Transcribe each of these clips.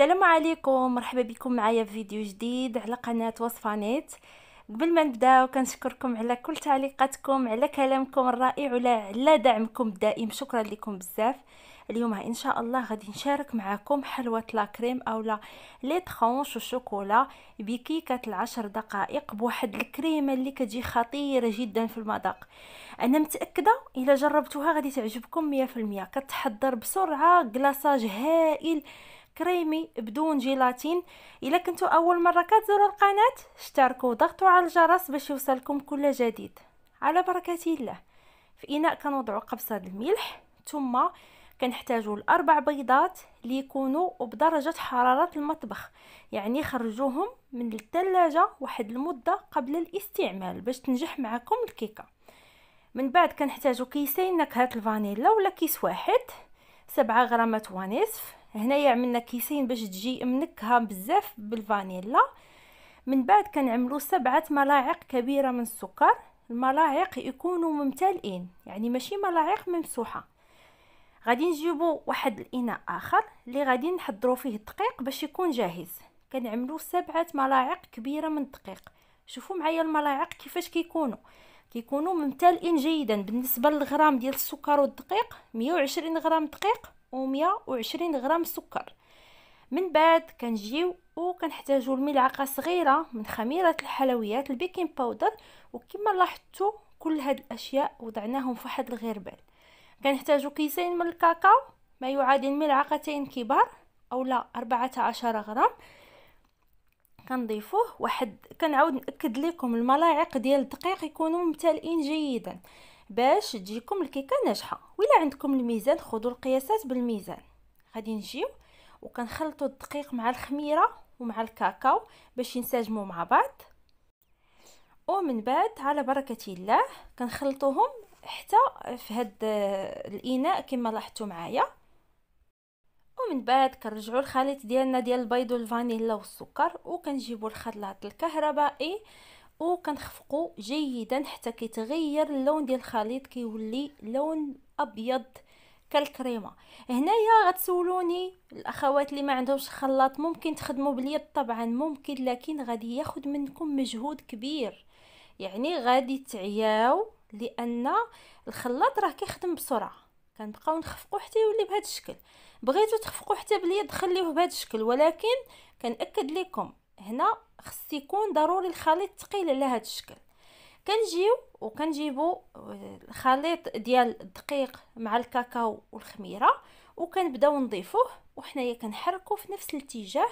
السلام عليكم مرحبا بكم معايا في فيديو جديد على قناه وصفه نيت قبل ما نبداو كنشكركم على كل تعليقاتكم على كلامكم الرائع على دعمكم الدائم شكرا لكم بزاف اليوم ان شاء الله غادي نشارك معكم حلوه لاكريم او اولا لي طرونش الشوكولا بكيكه العشر دقائق بواحد الكريمه اللي كتجي خطيره جدا في المذاق انا متاكده الا جربتوها غادي تعجبكم مية المية كتحضر بسرعه كلاصاج هائل كريمي بدون جيلاتين الا كنتو اول مره كتزوروا القناه اشتركوا وضغطوا على الجرس باش يوصلكم كل جديد على بركه الله في اناء كنوضعوا قبصه الملح ثم كنحتاجوا الاربع بيضات اللي يكونوا بدرجه حراره المطبخ يعني خرجوهم من الثلاجه واحد المده قبل الاستعمال باش تنجح معكم الكيكه من بعد كنحتاجوا كيسين نكهه الفانيلا ولا كيس واحد سبعة غرامات ونصف هنايا عملنا كيسين باش تجي منكهه بزاف بالفانيلا من بعد كنعملو سبعة ملاعق كبيرة من السكر الملاعق يكونوا ممتلئين يعني ماشي ملاعق ممسوحة غادي نجيبو واحد الاناء اخر اللي غادي نحضرو فيه الدقيق باش يكون جاهز كنعملو سبعة ملاعق كبيرة من الدقيق شوفوا معايا الملاعق كيفاش كيكونوا كيكونوا ممتلئين جيدا بالنسبة للغرام ديال السكر والدقيق 120 غرام دقيق 120 غرام سكر من بعد كنجيو وكنحتاجو الملعقه صغيره من خميره الحلويات البيكنج باودر وكما لاحظتوا كل هاد الاشياء وضعناهم في واحد الغربال كنحتاجو كيسين من الكاكاو ما يعادل ملعقتين كبار او لا 14 غرام كنضيفوه واحد كنعاود ناكد لكم الملاعق ديال الدقيق يكونوا ممتلئين جيدا باش تجيكم الكيكه ناجحه ولا عندكم الميزان خذوا القياسات بالميزان غادي نجيو وكنخلطوا الدقيق مع الخميره ومع الكاكاو باش ينسجموا مع بعض ومن بعد على بركه الله كنخلطوهم حتى في هاد آه، الاناء كما لاحظتوا معايا ومن بعد كنرجعوا الخليط ديالنا ديال البيض والفانيلا والسكر وكنجيبوا الخلاط الكهربائي وكنخفقو جيدا حتى كيتغير اللون ديال الخليط كيولي لون ابيض كالكريمه هنايا غتسولوني الاخوات اللي ما عندهمش خلاط ممكن تخدموا باليد طبعا ممكن لكن غادي ياخد منكم مجهود كبير يعني غادي تعياو لان الخلاط راه كيخدم بسرعه كنبقاو نخفقوا حتى يولي بهذا الشكل بغيتو تخفقوا حتى باليد خليوه بهذا الشكل ولكن كنأكد لكم هنا خص يكون ضروري الخليط ثقيل على هذا الشكل كنجيو وكنجيبو آه، الخليط ديال الدقيق مع الكاكاو والخميره وكنبداو نضيفوه وحنايا كنحركو في نفس الاتجاه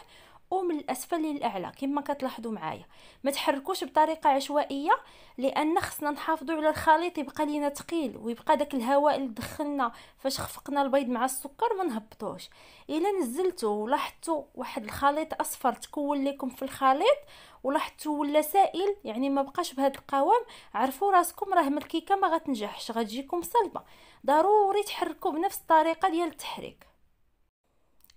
ومن الاسفل للاعلى كما كتلاحظوا معايا ما تحركوش بطريقه عشوائيه لان خصنا نحافظوا على الخليط يبقى لينا ثقيل ويبقى داك الهواء اللي دخلنا فاش خفقنا البيض مع السكر ما نهبطوش الا نزلتوا ولاحظتوا واحد الخليط اصفر تكون لكم في الخليط ولاحظتوا ولا سائل يعني ما بقاش بهذا القوام عرفوا راسكم راه من الكيكه ما غتنجحش غتجيكم صلبه ضروري تحركوا بنفس الطريقه ديال التحريك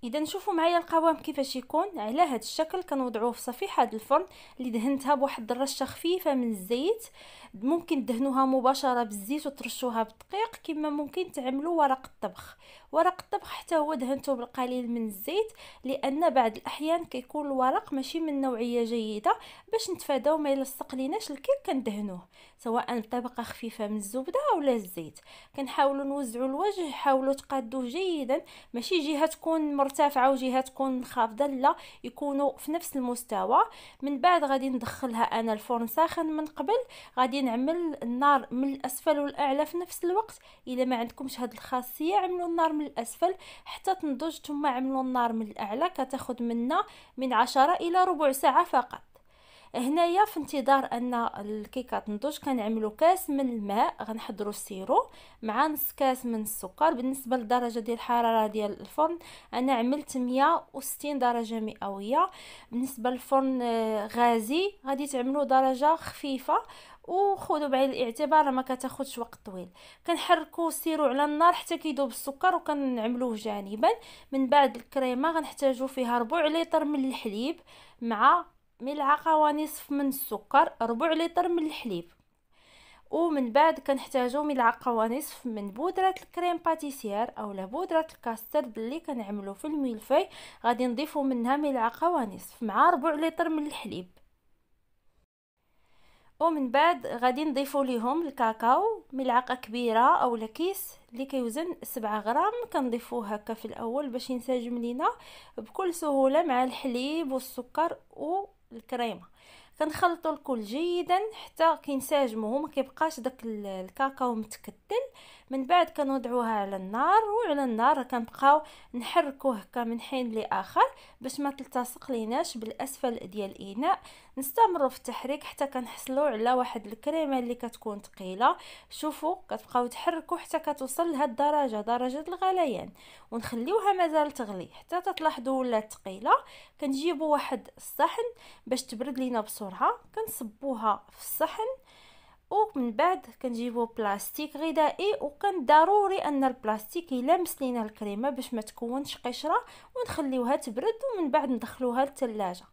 اذا شوفوا معايا القوام كيفاش يكون على هذا الشكل كنوضعوه في صفيحه هذا الفرن اللي دهنتها بواحد الرشه خفيفه من الزيت ممكن تدهنوها مباشره بالزيت وترشوها بالدقيق كما ممكن تعملوا ورق الطبخ ورق الطبخ حتى هو دهنته بالقليل من الزيت لان بعض الاحيان كيكون الورق ماشي من نوعيه جيده باش نتفاداو ما يلصق ليناش الكيك كندهنوه سواء بطبقه خفيفه من الزبده اولا الزيت كنحاولوا نوزعوا الوجه حاولوا تقادوه جيدا ماشي جهه تكون مر مرتفعه وجهه تكون منخفضه لا يكونوا في نفس المستوى من بعد غادي ندخلها انا الفرن ساخن من قبل غادي نعمل النار من الاسفل والاعلى في نفس الوقت الا ما عندكمش هاد الخاصيه عملوا النار من الاسفل حتى تنضج ثم عملوا النار من الاعلى كتاخذ منا من عشرة الى ربع ساعه فقط هنايا في انتظار ان الكيكه تنضج كنعملو كاس من الماء غنحضروا السيرو مع نص كاس من السكر بالنسبه للدرجه ديال الحراره ديال الفرن انا عملت 160 درجه مئويه بالنسبه للفرن آه، غازي غادي تعملوا درجه خفيفه وخذوا بعين الاعتبار ما كتاخذش وقت طويل كنحركوا السيرو على النار حتى كيذوب السكر وكنعملوه جانبا من بعد الكريمه غنحتاجو فيها ربع لتر من الحليب مع ملعقه ونصف من السكر ربع لتر من الحليب ومن بعد كنحتاجو ملعقه ونصف من بودره الكريم باتيسير اولا بودره الكاسترد اللي كنعملو في الميلفي غادي نضيفو منها ملعقه ونصف مع ربع لتر من الحليب ومن بعد غادي نضيفو ليهم الكاكاو ملعقه كبيره اولا كيس اللي كيوزن 7 غرام كنضيفوه هكا في الاول باش ينسجم لينا بكل سهوله مع الحليب والسكر و الكريمه كنخلطوا الكل جيدا حتى كينسجموا وما كيبقاش داك الكاكاو متكتل من بعد كنوضعوها على النار وعلى النار كنبقاو نحركوه هكا من حين لاخر باش ما تلتصق ليناش بالاسفل ديال الاناء نستمروا في التحريك حتى كنحصلوا على واحد الكريمه اللي كتكون ثقيله شوفوا كتبقاو تحركوا حتى كتوصل لهاد الدرجه درجه الغليان ونخليوها مازال تغلي حتى تلاحظوا ولات ثقيله كنجيبوا واحد الصحن باش تبرد لينا بسرعه كنصبوها في الصحن ومن بعد كنجيبو بلاستيك غذائي وكان ضروري ان البلاستيك يلامس لينا الكريمه باش ما تكونش قشره ونخليوها تبرد ومن بعد ندخلوها للثلاجه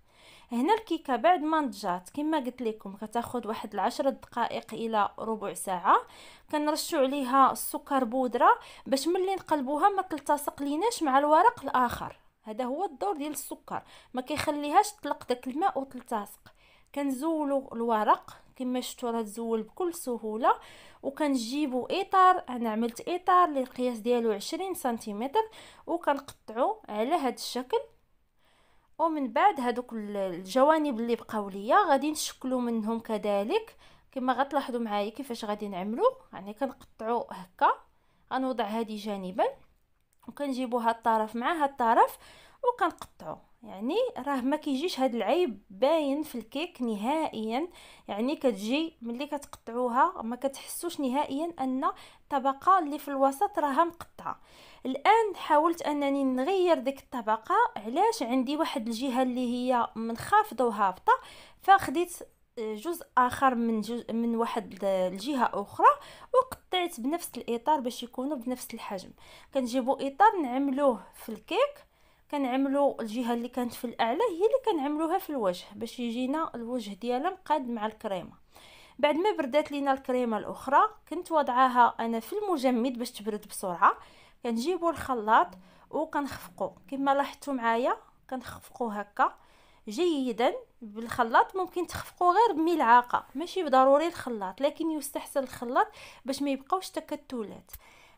هنا الكيكه بعد ما نضجات كما قلت لكم كتاخذ واحد العشرة دقائق الى ربع ساعه كنرشو عليها السكر بودره باش ملي نقلبوها ما تلتصق ليناش مع الورق الاخر هذا هو الدور ديال السكر ما كيخليهاش تطلق داك الماء وتلتصق كنزولو الورق كما شفتوا راه تزول بكل سهوله وكنجيبوا اطار انا عملت اطار اللي القياس ديالو 20 سنتيمتر وكنقطعو على هذا الشكل ومن بعد هذوك الجوانب اللي بقاو ليا غادي نشكلو منهم كذلك كما غتلاحظوا معايا كيفاش غادي نعملو يعني كنقطعو هكا غنوضع هذه جانبا وكنجيبو هاد الطرف مع هاد الطرف وكنقطعو يعني راه ما كيجيش هاد العيب باين في الكيك نهائيا يعني كتجي ملي كتقطعوها ما كتحسوش نهائيا ان الطبقه اللي في الوسط راها مقطعه الان حاولت انني نغير ديك الطبقه علاش عندي واحد الجهه اللي هي منخفضه وهابطه فخديت جزء اخر من جزء من واحد الجهه اخرى وقطعت بنفس الاطار باش يكونوا بنفس الحجم كنجيبوا اطار نعملوه في الكيك كنعملوا الجهه اللي كانت في الاعلى هي اللي كنعملوها في الوجه باش يجينا الوجه ديالها مقاد مع الكريمه بعد ما بردات لينا الكريمه الاخرى كنت وضعها انا في المجمد باش تبرد بسرعه كنجيبوا الخلاط وكنخفقوا كما لاحظتوا معايا كنخفقوا هكا جيدا بالخلاط ممكن تخفقوا غير بملعقه ماشي بضروري الخلاط لكن يستحسن الخلاط باش ما يبقاوش تكتلات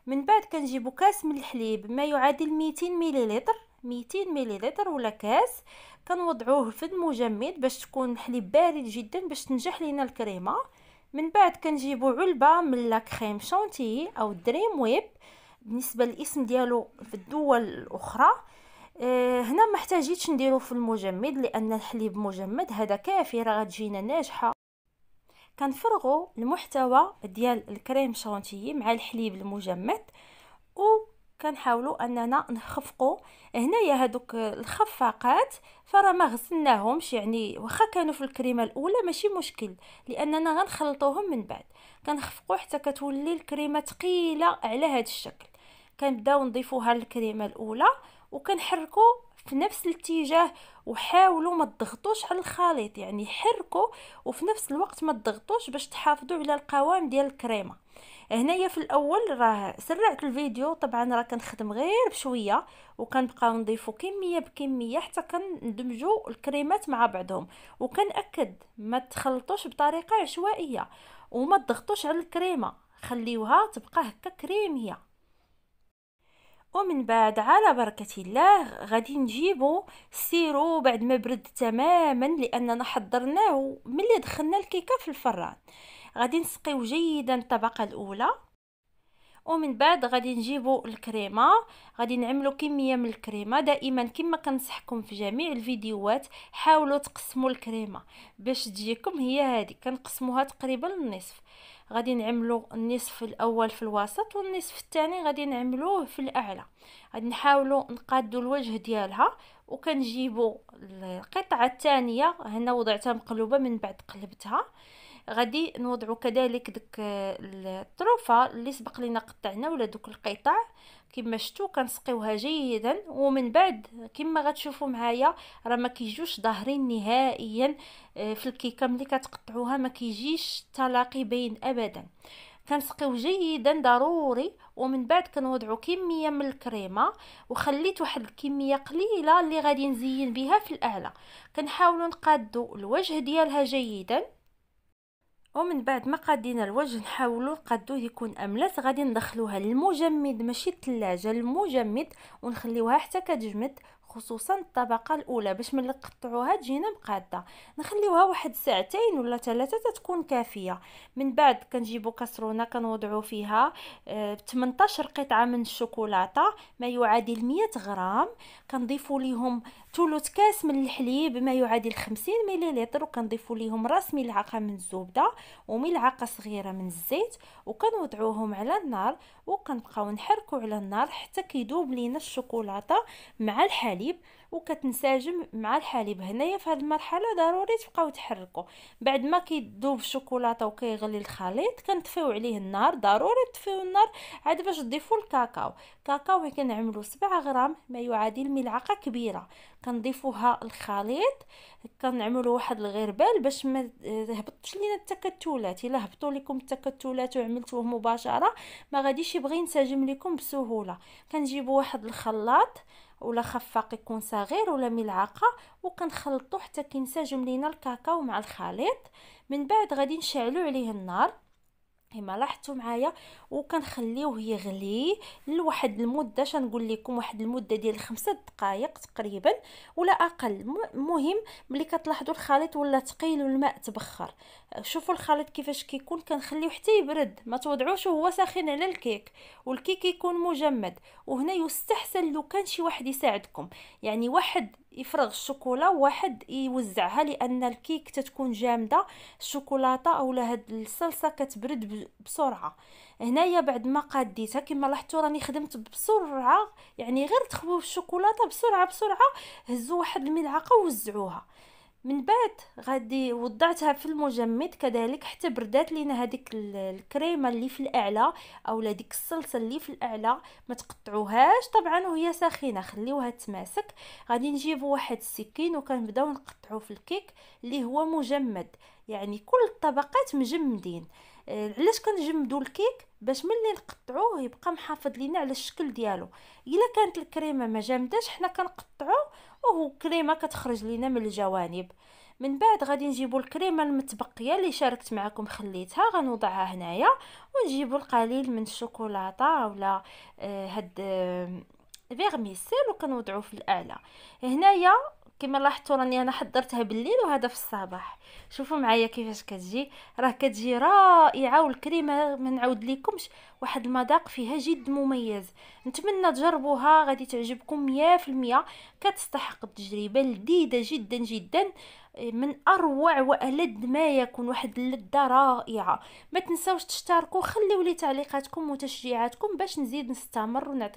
من بعد كنجيبوا كاس من الحليب ما يعادل 200 مليلتر 200 مليلتر ولا كاس كنوضعوه في المجمد باش تكون الحليب بارد جدا باش تنجح لينا الكريمه من بعد كنجيبو علبه من لا كريم شانتي او دريم ويب بالنسبه للاسم ديالو في الدول الاخرى آه، هنا ما احتاجيتش نديرو في المجمد لان الحليب مجمد هذا كافي راه غتجينا ناجحه كنفرغوا المحتوى ديال الكريم شانتي مع الحليب المجمد و كنحاولوا اننا نخفقوا هنايا هذوك الخفاقات فراه ما غسلناهمش يعني واخا كانوا في الكريمه الاولى ماشي مشكل لاننا غنخلطوهم من بعد كنخفقوا حتى كتولي الكريمه ثقيله على هذا الشكل كنبداو نضيفوها للكريمه الاولى وكنحركوا في نفس الاتجاه وحاولوا ما تضغطوش على الخليط يعني حركوا وفي نفس الوقت ما تضغطوش باش تحافظوا على القوام ديال الكريمه هنايا في الاول راه سرعت الفيديو طبعا راه كنخدم غير بشويه وكنبقاو نضيفو كميه بكميه حتى كندمجو الكريمات مع بعضهم وكنأكد ما تخلطوش بطريقه عشوائيه وما تضغطوش على الكريمه خليوها تبقى هكا كريميه ومن بعد على بركة الله غادي نجيبو السيرو بعد ما برد تماما لاننا حضرناه ملي دخلنا الكيكه في الفران غادي نسقيو جيدا الطبقه الاولى ومن بعد غادي نجيبو الكريمه غادي نعملو كميه من الكريمه دائما كما كنصحكم في جميع الفيديوهات حاولوا تقسموا الكريمه باش تجيكم هي هذه كنقسموها تقريبا النصف غادي نعملو النصف الاول في الوسط والنصف الثاني غادي نعملوه في الاعلى غادي نحاولو نقادو الوجه ديالها وكنجيبو القطعه الثانيه هنا وضعتها مقلوبه من بعد قلبتها غادي نوضعو كذلك ديك آه، الطروفه اللي سبق لينا قطعنا ولا دوك القطع كما شفتوا كنسقيوها جيدا ومن بعد كما غتشوفوا معايا راه ما كيجوش ظاهرين نهائيا آه، في الكيكه ملي كتقطعوها ما كيجيش تلاقي باين ابدا كنسقيو جيدا ضروري ومن بعد كنوضعو كميه من الكريمه وخليت واحد الكميه قليله اللي غادي نزين بها في الاعلى كنحاولوا نقادو الوجه ديالها جيدا ومن بعد ما قادين الوجه نحاولوا قدو يكون املس غادي ندخلوها للمجمد ماشي الثلاجه المجمد ونخليوها حتى كتجمد خصوصا الطبقه الاولى باش ملي نقطعوها تجينا مقاده نخليوها واحد ساعتين ولا ثلاثه تتكون كافيه من بعد كنجيبو كسرونه كنوضعو فيها 18 قطعه آه، من الشوكولاته ما يعادل 100 غرام كنضيفو ليهم ثلث كاس من الحليب ما يعادل 50 مليلتر وكنضيفوا ليهم راس ملعقه من الزبده وملعقه صغيره من الزيت وكنوضعوهم على النار وكنبقاو نحركوا على النار حتى كيذوب لينا الشوكولاته مع الحليب وكتنسجم مع الحليب هنايا في هذه المرحله ضروري تبقاو تحركوا بعد ما كيذوب الشوكولاته وكيغلي الخليط كنطفيو عليه النار ضروري تطفيو النار عاد باش تضيفوا الكاكاو كاكاو كنعملو 7 غرام ما يعادل ملعقه كبيره كنضيفوها الخليط كنعملوا واحد الغربال باش ما هبطش لينا التكتلات الا هبطوا لكم التكتلات وعملتوه مباشره ما غاديش يبغي ينسجم لكم بسهوله كنجيبوا واحد الخلاط ولا خفاق يكون صغير ولا ملعقه وكنخلطوا حتى كينسجم لينا الكاكاو مع الخليط من بعد غادي نشعلو عليه النار كما لاحظتوا معايا وكنخليوه يغلي لواحد المده شنقول لكم واحد المده ديال خمسة دقائق تقريبا ولا اقل المهم ملي كتلاحظوا الخليط ولا ثقيل والماء تبخر شوفوا الخليط كيفاش كيكون كنخليوه حتى يبرد ما توضعوش وهو ساخن على الكيك والكيك يكون مجمد وهنا يستحسن لو كان شي واحد يساعدكم يعني واحد يفرغ الشوكولا واحد يوزعها لان الكيك تتكون جامده الشوكولاته اولا هاد الصلصه كتبرد بسرعه هنايا بعد ما قاديتها كما لاحظتوا راني خدمت بسرعه يعني غير تخبوا في الشوكولاته بسرعه بسرعه هزوا واحد الملعقه ووزعوها من بعد غادي وضعتها في المجمد كذلك حتى بردات لينا هذيك الكريمه اللي في الاعلى اولا ديك الصلصه اللي في الاعلى ما تقطعوهاش طبعا وهي ساخنه خليوها تماسك غادي نجيبوا واحد السكين وكنبداو نقطعوا في الكيك اللي هو مجمد يعني كل الطبقات مجمدين آه، علاش كنجمدوا الكيك باش ملي نقطعوه يبقى محافظ لينا على الشكل ديالو الا كانت الكريمه ما جامداش حنا كنقطعوه وهو كريمه كتخرج لينا من الجوانب من بعد غادي نجيبوا الكريمه المتبقيه اللي شاركت معكم خليتها غنوضعها هنايا ونجيبوا القليل من الشوكولاته ولا آه، هاد فيغميسيل وكنوضعوه في الاعلى هنايا كما لاحظتوا راني انا حضرتها بالليل وهذا في الصباح شوفوا معايا كيفاش كتجي راه كتجي رائعه والكريمه ما نعاود لكمش واحد المذاق فيها جد مميز نتمنى تجربوها غادي تعجبكم 100% كتستحق التجربه لذيذه جدا جدا من اروع والد ما يكون واحد اللذه رائعه ما تنساوش تشتركوا خليوا لي تعليقاتكم وتشجيعاتكم باش نزيد نستمر ونعطي